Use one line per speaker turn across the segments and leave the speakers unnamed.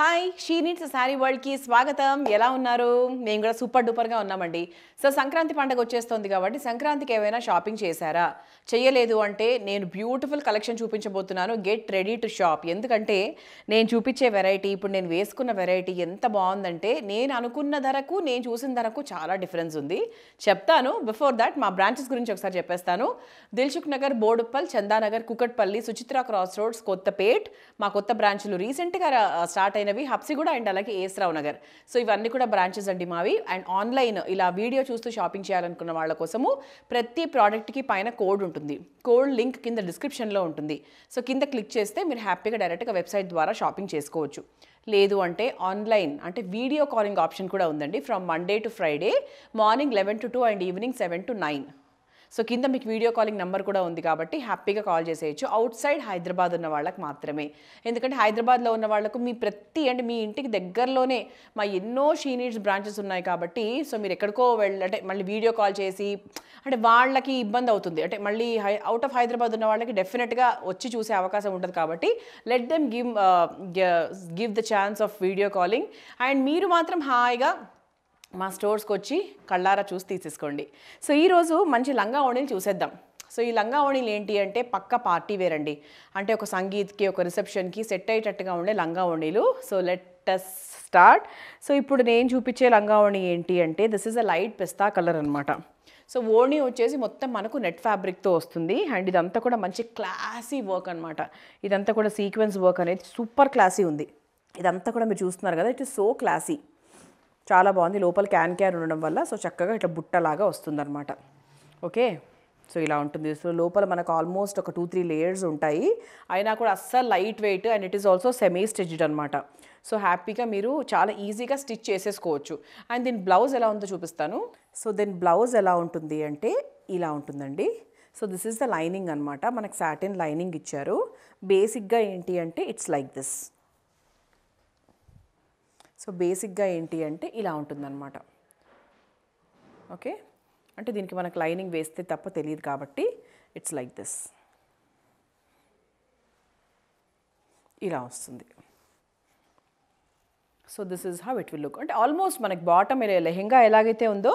Hi షీనిట్స్ sari వరల్డ్కి స్వాగతం ఎలా ఉన్నారు మేము కూడా సూపర్ డూపర్గా ఉన్నామండి సో సంక్రాంతి పండుగ వచ్చేస్తుంది కాబట్టి సంక్రాంతికి ఏమైనా షాపింగ్ చేశారా చేయలేదు అంటే నేను బ్యూటిఫుల్ కలెక్షన్ చూపించబోతున్నాను గెట్ రెడీ టు షాప్ ఎందుకంటే నేను చూపించే వెరైటీ ఇప్పుడు నేను వేసుకున్న వెరైటీ ఎంత బాగుందంటే నేను అనుకున్న ధరకు నేను చూసిన ధరకు చాలా డిఫరెన్స్ ఉంది చెప్తాను బిఫోర్ దాట్ మా బ్రాంచెస్ గురించి ఒకసారి చెప్పేస్తాను Dilsukhnagar Boduppal Chandanagar Kukatpally Suchitra cross roads Kothapet మా కొత్త బ్రాంచ్లు రీసెంట్గా స్టార్ట్ అయిన అయినవి కూడా అండ్ అలాగే ఏస్ రావు నగర్ సో ఇవన్నీ కూడా బ్రాంచెస్ అండి మావి అండ్ ఆన్లైన్ ఇలా వీడియో చూస్తూ షాపింగ్ చేయాలనుకున్న వాళ్ళ కోసము ప్రతి ప్రోడక్ట్కి పైన కోడ్ ఉంటుంది కోడ్ లింక్ కింద డిస్క్రిప్షన్లో ఉంటుంది సో కింద క్లిక్ చేస్తే మీరు హ్యాపీగా డైరెక్ట్గా వెబ్సైట్ ద్వారా షాపింగ్ చేసుకోవచ్చు లేదు అంటే ఆన్లైన్ అంటే వీడియో కాలింగ్ ఆప్షన్ కూడా ఉందండి from Monday to Friday morning eleven to two and evening seven to nine so కింద మీకు వీడియో కాలింగ్ నెంబర్ కూడా ఉంది కాబట్టి హ్యాపీగా కాల్ చేసేయచ్చు అవుట్ సైడ్ హైదరాబాద్ ఉన్న వాళ్ళకి మాత్రమే ఎందుకంటే హైదరాబాద్లో ఉన్న వాళ్ళకు మీ ప్రతి అండ్ మీ ఇంటికి దగ్గరలోనే మా ఎన్నో షీనియర్స్ బ్రాంచెస్ ఉన్నాయి కాబట్టి సో మీరు ఎక్కడికో వెళ్ళి అంటే మళ్ళీ వీడియో కాల్ చేసి అంటే వాళ్ళకి ఇబ్బంది అవుతుంది అంటే మళ్ళీ హై అవుట్ ఆఫ్ హైదరాబాద్ ఉన్న వాళ్ళకి డెఫినెట్గా వచ్చి చూసే అవకాశం ఉంటుంది కాబట్టి let them give give the chance of video calling and మీరు మాత్రం హాయిగా మా స్టోర్స్కి వచ్చి కళ్ళారా చూసి తీసేసుకోండి సో ఈరోజు మంచి లంగా ఓణీలు చూసేద్దాం సో ఈ లంగా ఓణీలు ఏంటి అంటే పక్క పార్టీ వేర్ అండి అంటే ఒక సంగీత్కి ఒక రిసెప్షన్కి సెట్ అయ్యేటట్టుగా ఉండే లంగా ఓణీలు so let us start so ఇప్పుడు నేను చూపించే లంగా ఓణి ఏంటి అంటే this is a light pista colour అనమాట సో ఓణి వచ్చేసి మొత్తం మనకు నెట్ ఫ్యాబ్రిక్తో వస్తుంది అండ్ ఇదంతా కూడా మంచి క్లాసీ వర్క్ అనమాట ఇదంతా కూడా సీక్వెన్స్ వర్క్ అనేది సూపర్ క్లాసీ ఉంది ఇదంతా కూడా మీరు చూస్తున్నారు కదా ఇట్ ఇస్ సో క్లాసీ చాలా బాగుంది లోపల క్యాన్ క్యాన్ ఉండడం వల్ల సో చక్కగా ఇట్లా బుట్టలాగా వస్తుందన్నమాట ఓకే సో ఇలా ఉంటుంది సో లోపల మనకు ఆల్మోస్ట్ ఒక టూ త్రీ లేయర్స్ ఉంటాయి అయినా కూడా అస్సలు light weight and it is also semi stitched అనమాట సో హ్యాపీగా మీరు చాలా ఈజీగా స్టిచ్ చేసేసుకోవచ్చు అండ్ దీని బ్లౌజ్ ఎలా ఉందో చూపిస్తాను సో దీని బ్లౌజ్ ఎలా ఉంటుంది అంటే ఇలా ఉంటుందండి so this is the lining అనమాట మనకు సాటిన్ లైనింగ్ ఇచ్చారు బేసిక్గా ఏంటి అంటే ఇట్స్ లైక్ దిస్ సో బేసిక్గా ఏంటి అంటే ఇలా ఉంటుందన్నమాట ఓకే అంటే దీనికి మనకు లైనింగ్ వేస్తే తప్ప తెలియదు కాబట్టి ఇట్స్ లైక్ దిస్ ఇలా వస్తుంది so this is how it will look అంటే ఆల్మోస్ట్ మనకి బాటమ్ లెహెంగా ఎలాగైతే ఉందో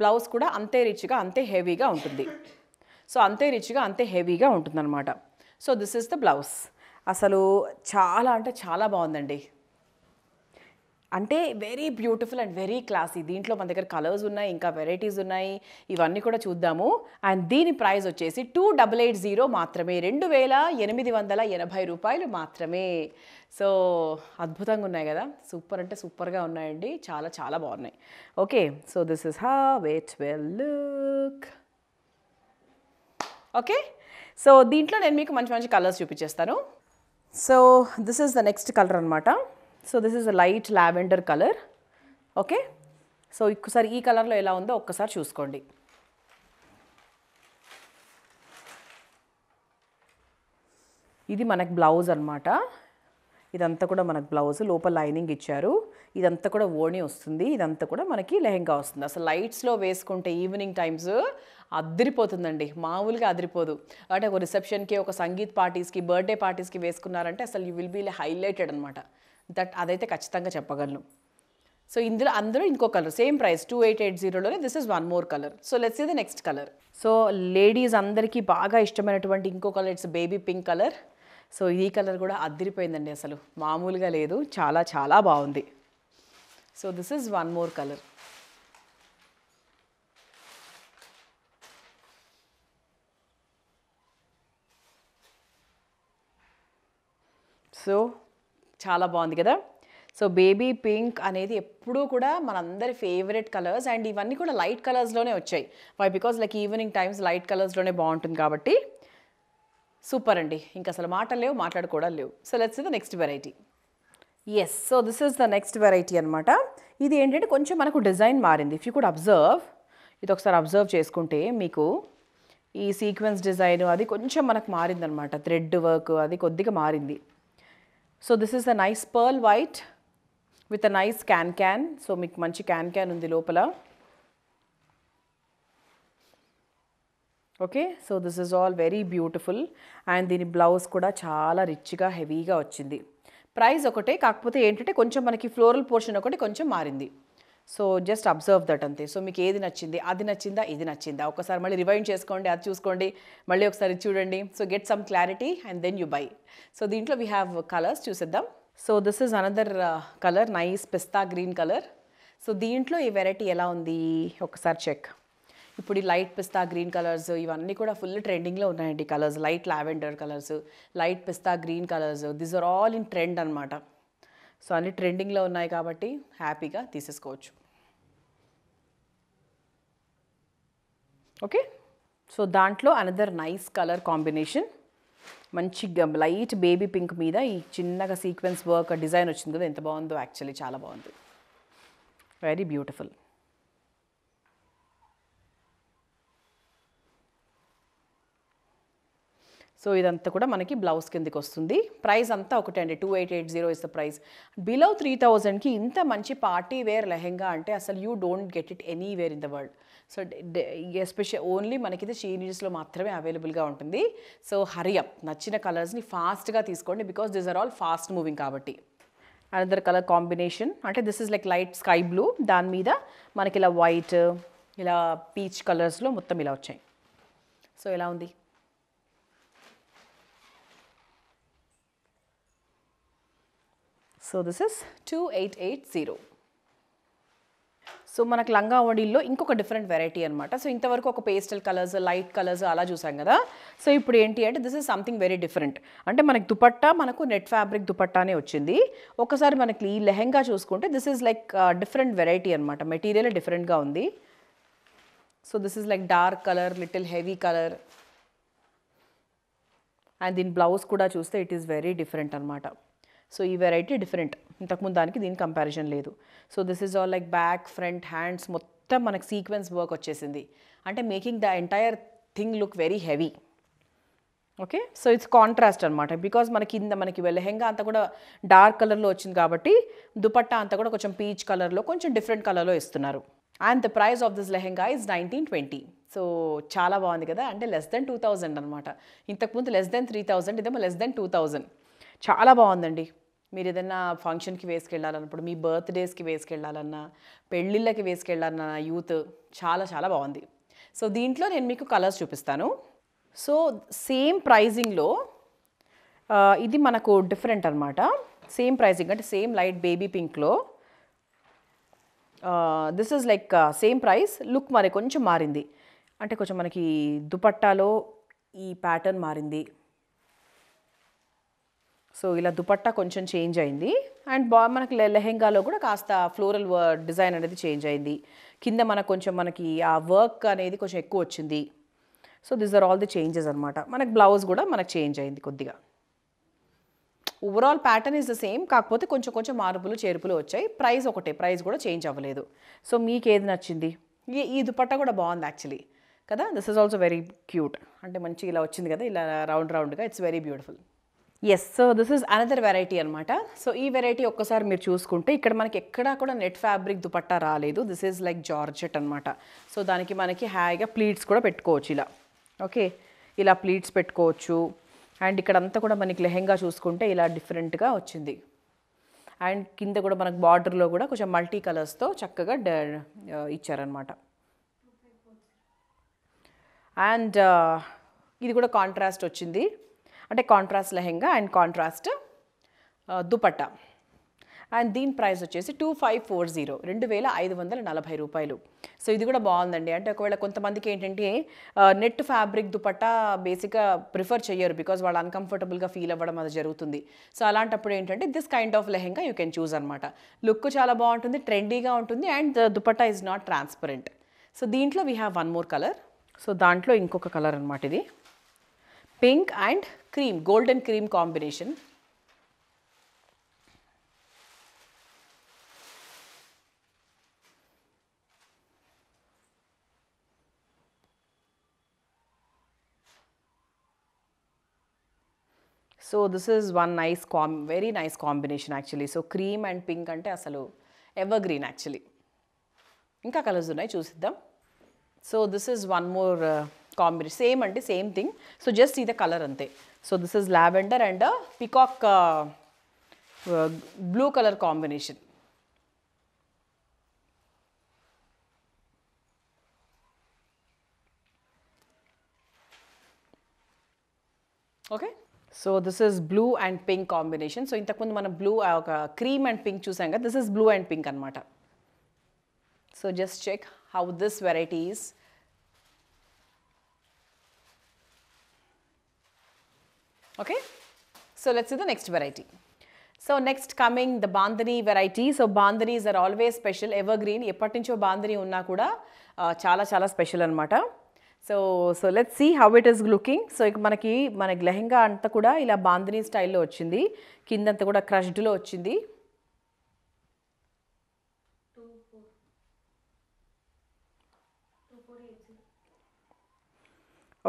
బ్లౌజ్ కూడా అంతే రిచ్గా అంతే హెవీగా ఉంటుంది సో అంతే రిచ్గా అంతే హెవీగా ఉంటుందన్నమాట so this is the blouse అసలు చాలా అంటే చాలా బాగుందండి అంటే very beautiful and very classy దీంట్లో మన దగ్గర కలర్స్ ఉన్నాయి ఇంకా వెరైటీస్ ఉన్నాయి ఇవన్నీ కూడా చూద్దాము అండ్ దీని ప్రైస్ వచ్చేసి టూ డబల్ ఎయిట్ జీరో మాత్రమే రెండు వేల ఎనిమిది వందల ఎనభై రూపాయలు మాత్రమే సో అద్భుతంగా ఉన్నాయి కదా సూపర్ అంటే సూపర్గా ఉన్నాయండి చాలా చాలా బాగున్నాయి okay so this is how it will look okay so దీంట్లో నేను మీకు మంచి మంచి కలర్స్ చూపించేస్తాను so this is the next colour అనమాట so this is a light lavender colour okay so ఒక్కసారి ఈ కలర్లో ఎలా ఉందో ఒక్కసారి చూసుకోండి ఇది మనకు బ్లౌజ్ అనమాట ఇదంతా కూడా మనకు బ్లౌజ్ లోపల లైనింగ్ ఇచ్చారు ఇదంతా కూడా ఓణి వస్తుంది ఇదంతా కూడా మనకి లెహెంగా వస్తుంది అసలు లైట్స్లో వేసుకుంటే ఈవినింగ్ టైమ్స్ అదిరిపోతుందండి మామూలుగా అదిరిపోదు అంటే ఒక రిసెప్షన్కి ఒక సంగీత్ పార్టీస్కి బర్త్డే పార్టీస్కి వేసుకున్నారంటే అసలు యూ విల్ బీ హైలైటెడ్ అనమాట దట్ అదైతే ఖచ్చితంగా చెప్పగలను సో ఇందులో అందులో ఇంకో colour same price two eight eight జీరోలోనే this is one more colour so let's ఇది నెక్స్ట్ కలర్ సో లేడీస్ అందరికీ బాగా ఇష్టమైనటువంటి ఇంకో colour it's baby pink colour so ఈ కలర్ కూడా అదిరిపోయిందండి అసలు మామూలుగా లేదు చాలా చాలా బాగుంది so this is one more colour so చాలా బాగుంది కదా సో బేబీ పింక్ అనేది ఎప్పుడూ కూడా మనందరి ఫేవరెట్ కలర్స్ అండ్ ఇవన్నీ కూడా లైట్ కలర్స్లోనే వచ్చాయి why because like evening times light కలర్స్లోనే బాగుంటుంది కాబట్టి సూపర్ అండి ఇంకా అసలు మాటలు లేవు మాట్లాడుకోవడం లేవు so let's the next variety yes so this is the next variety అనమాట ఇది ఏంటంటే కొంచెం మనకు డిజైన్ మారింది ఇఫ్ యూ కూడా అబ్జర్వ్ ఇది ఒకసారి అబ్జర్వ్ చేసుకుంటే మీకు ఈ సీక్వెన్స్ డిజైన్ అది కొంచెం మనకు మారిందనమాట థ్రెడ్ వర్క్ అది కొద్దిగా మారింది so this is a nice pearl white with a nice can can so మీకు మంచి క్యాన్ క్యాన్ ఉంది లోపల okay so this is all very beautiful and దీని బ్లౌజ్ కూడా చాలా రిచ్గా హెవీగా వచ్చింది ప్రైస్ ఒకటే కాకపోతే ఏంటంటే కొంచెం మనకి ఫ్లోరల్ పోర్షన్ ఒకటి కొంచెం మారింది సో జస్ట్ అబ్జర్వ్ దట్ అంతే సో మీకు ఏది నచ్చింది అది నచ్చిందా ఇది నచ్చిందా ఒకసారి మళ్ళీ రివైండ్ చేసుకోండి అది చూసుకోండి మళ్ళీ ఒకసారి చూడండి so get some clarity and then you bye so దీంట్లో వీ హ్యావ్ కలర్స్ చూసేద్దాం so this is another colour nice pista green colour so దీంట్లో ఈ వెరైటీ ఎలా ఉంది ఒకసారి చెక్ ఇప్పుడు ఈ లైట్ పిస్తా గ్రీన్ కలర్స్ ఇవన్నీ కూడా ఫుల్ ట్రెండింగ్లో ఉన్నాయండి colours light lavender colours light pista green colours these are all in trend అనమాట సో అన్ని ట్రెండింగ్లో ఉన్నాయి కాబట్టి హ్యాపీగా తీసేసుకోవచ్చు ఓకే సో దాంట్లో అనదర్ నైస్ కలర్ కాంబినేషన్ మంచి లైట్ బేబీ పింక్ మీద ఈ చిన్నగా సీక్వెన్స్ వర్క్ డిజైన్ వచ్చింది కదా ఎంత బాగుందో యాక్చువల్లీ చాలా బాగుంది వెరీ బ్యూటిఫుల్ సో ఇదంతా కూడా మనకి బ్లౌజ్ కిందకి వస్తుంది ప్రైస్ అంతా ఒకటే అండి two eight eight zero is the price below three థౌజండ్కి ఇంత మంచి పార్టీ వేర్ లెహెంగా అంటే అసలు you don't get it anywhere in the world so special only ఇది షీనిడ్స్లో మాత్రమే అవైలబుల్గా ఉంటుంది సో హరియప్ నచ్చిన కలర్స్ని ఫాస్ట్గా తీసుకోండి because this are all fast moving కాబట్టి అనదర్ కలర్ కాంబినేషన్ అంటే this is like light sky blue దాని మీద మనకి ఇలా వైట్ ఇలా పీచ్ కలర్స్లో మొత్తం ఇలా వచ్చాయి సో ఎలా ఉంది so this is two eight eight zero so మనకు లంగా వడీల్లో ఇంకొక డిఫరెంట్ వెరైటీ అనమాట సో ఇంతవరకు ఒక పేస్టల్ కలర్స్ లైట్ కలర్స్ అలా చూసాం కదా సో ఇప్పుడు ఏంటి అంటే this is something very different అంటే మనకి దుపట్టా మనకు నెట్ ఫ్యాబ్రిక్ దుపట్టానే వచ్చింది ఒకసారి మనకి ఈ లెహెంగా చూసుకుంటే this is like different variety అనమాట మెటీరియల్ డిఫరెంట్గా ఉంది so this is like dark colour little heavy colour and దీని బ్లౌజ్ కూడా చూస్తే ఇట్ ఈస్ వెరీ డిఫరెంట్ అనమాట సో ఈ వెరైటీ డిఫరెంట్ ఇంతకుముందు దానికి దీని కంపారిజన్ లేదు so this is all like back front hands మొత్తం మనకు సీక్వెన్స్ వర్క్ వచ్చేసింది అంటే making the entire thing look very heavy okay so it's contrast అనమాట బికాజ్ మనకి కింద మనకి వెలహెంగా అంతా కూడా డార్క్ కలర్లో వచ్చింది కాబట్టి దుపట్టా అంతా కూడా కొంచెం పీచ్ కలర్లో కొంచెం డిఫరెంట్ కలర్లో ఇస్తున్నారు and the price of this lehenga is nineteen twenty so చాలా బాగుంది కదా అంటే లెస్ దెన్ టూ థౌజండ్ అనమాట ఇంతకుముందు లెస్ దెన్ త్రీ థౌజండ్ ఇదేమో లెస్ దెన్ టూ థౌజండ్ చాలా బాగుందండి మీరు ఏదైనా ఫంక్షన్కి వేసుకెళ్ళాలన్నప్పుడు మీ బర్త్డేస్కి వేసుకెళ్ళాలన్నా పెళ్ళిళ్ళకి వేసుకెళ్ళాలన్నా యూత్ చాలా చాలా బాగుంది సో దీంట్లో నేను మీకు కలర్స్ చూపిస్తాను సో సేమ్ ప్రైజింగ్లో ఇది మనకు డిఫరెంట్ అనమాట సేమ్ ప్రైజింగ్ అంటే సేమ్ లైట్ బేబీ పింక్లో this is like same price look మరి కొంచెం మారింది అంటే కొంచెం మనకి దుపట్టాలో ఈ ప్యాటర్న్ మారింది సో ఇలా దుపట్టా కొంచెం చేంజ్ అయింది అండ్ బా మనకి లెహెంగాలో కూడా కాస్త ఫ్లోరల్ డిజైన్ అనేది చేంజ్ అయింది కింద మనకు కొంచెం మనకి ఆ వర్క్ అనేది కొంచెం ఎక్కువ వచ్చింది so these are all the changes అనమాట మనకి బ్లౌజ్ కూడా మనకు చేంజ్ అయింది కొద్దిగా overall pattern is the same కాకపోతే కొంచెం కొంచెం మార్పులు చేర్పులు వచ్చాయి ప్రైస్ ఒకటే ప్రైస్ కూడా చేంజ్ అవ్వలేదు సో మీకు ఏది నచ్చింది ఈ దుపట్టా కూడా బాగుంది యాక్చువల్లీ కదా this is also very cute అంటే మంచి ఇలా వచ్చింది కదా ఇలా రౌండ్ రౌండ్గా it's very beautiful yes so this is another variety అనమాట సో ఈ వెరైటీ ఒక్కసారి మీరు చూసుకుంటే ఇక్కడ మనకి ఎక్కడా కూడా నెట్ ఫ్యాబ్రిక్ దుపట్టా రాలేదు దిస్ ఈజ్ లైక్ జార్జెట్ అనమాట సో దానికి మనకి హ్యాగా ప్లీట్స్ కూడా పెట్టుకోవచ్చు ఇలా ఓకే ఇలా ప్లీట్స్ పెట్టుకోవచ్చు అండ్ ఇక్కడంతా కూడా మనకి లెహెంగా చూసుకుంటే ఇలా డిఫరెంట్గా వచ్చింది అండ్ కింద కూడా మనకు బార్డర్లో కూడా కొంచెం మల్టీ కలర్స్తో చక్కగా డ ఇచ్చారనమాట అండ్ ఇది కూడా కాంట్రాస్ట్ వచ్చింది అంటే contrast lehenga and contrast uh, dupatta and దీని ప్రైస్ వచ్చేసి టూ ఫైవ్ ఫోర్ జీరో రెండు వేల ఐదు వందల నలభై రూపాయలు సో ఇది కూడా బాగుందండి అంటే ఒకవేళ కొంతమందికి ఏంటంటే నెట్ uh, ఫ్యాబ్రిక్ దుపట్టా బేసిక్గా ప్రిఫర్ చేయరు బికాజ్ వాళ్ళు అన్కంఫర్టబుల్గా ఫీల్ అవ్వడం అది జరుగుతుంది సో అలాంటప్పుడు ఏంటంటే this kind of lehenga you can choose అనమాట లుక్ చాలా బాగుంటుంది ట్రెండీగా ఉంటుంది and dupatta is not transparent so దీంట్లో we have one more colour so దాంట్లో ఇంకొక కలర్ అనమాట ఇది pink and cream golden cream combination so this is one nice com very nice combination actually so cream and pink అంటే అసలు evergreen actually ఇంకా colours ఉన్నాయి చూసిద్దాం so this is one more combination same అంటే same thing so just ఇది colour అంతే so this is lavender and peacock blue colour combination okay so this is blue and pink combination so ఇంతకుముందు మనం blue uh, ఒక cream and pink చూసాం కదా this is blue and pink అనమాట so just check how this varieties Okay, so let's see the next variety. So next coming the bandhani variety so bandhanis are always special evergreen ఎప్పటి నుంచో బాందనీ ఉన్నా కూడా చాలా చాలా special అనమాట so so let see how it is looking so ఇక మనకి మనకి లెహెంగా అంతా కూడా ఇలా బాందనీ స్టైల్లో వచ్చింది కిందంతా కూడా క్రష్డ్లో వచ్చింది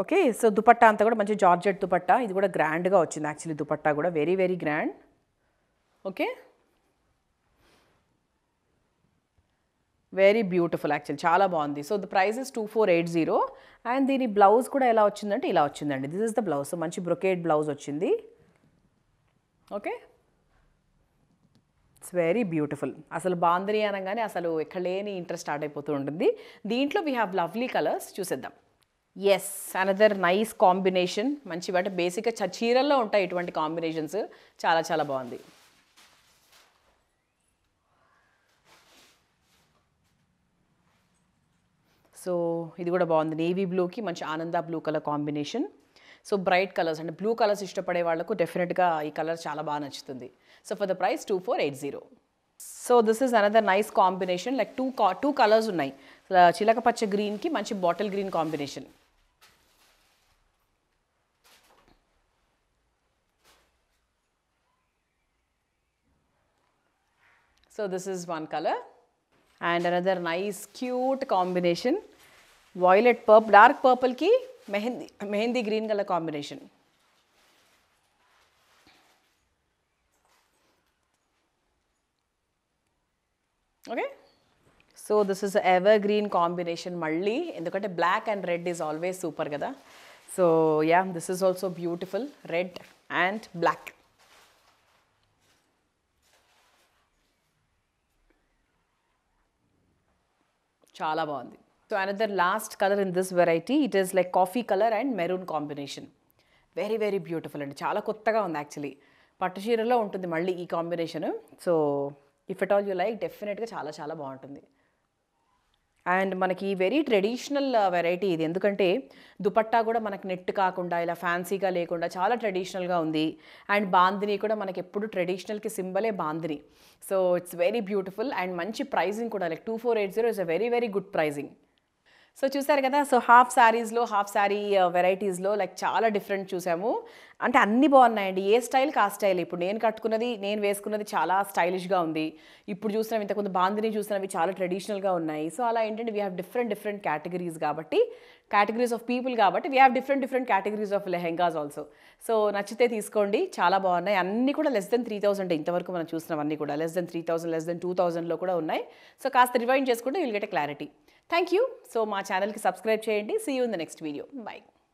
ఓకే సో దుపట్టా అంతా కూడా మంచి జార్జెట్ దుపట్టా ఇది కూడా గ్రాండ్గా వచ్చింది యాక్చువల్లీ దుపట్టా కూడా very very grand okay very beautiful actual చాలా బాగుంది so the price is two four eight zero and దీని బ్లౌజ్ కూడా ఎలా వచ్చిందంటే ఇలా వచ్చిందండి this is the blouse so మంచి బ్రొకేడ్ బ్లౌజ్ వచ్చింది ఓకే ఇట్స్ వెరీ బ్యూటిఫుల్ అసలు బాగుంది అనగానే అసలు ఎక్కడ లేని ఇంట్రెస్ట్ స్టార్ట్ అయిపోతూ ఉంటుంది దీంట్లో వీ హ్యావ్ లవ్లీ కలర్స్ చూసేద్దాం ఎస్ అనదర్ నైస్ కాంబినేషన్ మంచి బట్ బేసిక్గా చ చీరల్లో ఉంటాయి ఇటువంటి కాంబినేషన్స్ చాలా చాలా బాగుంది సో ఇది కూడా బాగుంది నేవీ బ్లూకి మంచి ఆనంద blue colour combination so bright colours అంటే బ్లూ కలర్స్ ఇష్టపడే వాళ్ళకు డెఫినెట్గా ఈ కలర్ చాలా బాగా నచ్చుతుంది so for the price two four eight zero so this is another nice combination like two two colours ఉన్నాయి uh, చిలక పచ్చ గ్రీన్కి మంచి bottle green combination So this is one color and another nice cute combination violet purple dark purple ki mehendi mehendi green color combination okay so this is evergreen combination malli endukante black and red is always super kada so yeah this is also beautiful red and black చాలా బాగుంది so another last colour in this variety it is like coffee colour and maroon combination very very beautiful అండి చాలా కొత్తగా ఉంది actually పట్టు చీరలో ఉంటుంది మళ్ళీ ఈ combination so if at all you like డెఫినెట్గా చాలా చాలా బాగుంటుంది అండ్ మనకి వెరీ ట్రెడిషనల్ వెరైటీ ఇది ఎందుకంటే దుపట్టా కూడా మనకు నెట్ కాకుండా ఇలా ఫ్యాన్సీగా లేకుండా చాలా ట్రెడిషనల్గా ఉంది అండ్ బాందిని కూడా మనకి ఎప్పుడు ట్రెడిషనల్కి సింబలే bandhani so it's very beautiful and మంచి ప్రైజింగ్ కూడా like two four eight zero is a very very good pricing so చూసారు కదా సో హాఫ్ శారీస్లో హాఫ్ శారీ వెరైటీస్లో లైక్ చాలా డిఫరెంట్ చూసాము అంటే అన్నీ బాగున్నాయండి ఏ స్టైల్కి ఆ స్టైల్ ఇప్పుడు నేను కట్టుకున్నది నేను వేసుకున్నది చాలా స్టైలిష్గా ఉంది ఇప్పుడు చూసినవి ఇంతకుముందు బాందిని చూసినవి చాలా ట్రెడిషనల్గా ఉన్నాయి సో అలా ఏంటంటే we have different different categories కాబట్టి క్యాటగిరీస్ ఆఫ్ పీపుల్ కాబట్టి we have different different categories of lehengas also so నచ్చితే తీసుకోండి చాలా బాగున్నాయి అన్నీ కూడా లెస్ దెన్ త్రీ థౌసండ్ ఇంతవరకు మనం చూసినవన్నీ కూడా less than three thousand less than two థౌసండ్లో కూడా ఉన్నాయి సో కాస్త రివైండ్ చేసుకుంటే will get a clarity thank you so మా ఛానల్కి సబ్స్క్రైబ్ చేయండి see you in the next video by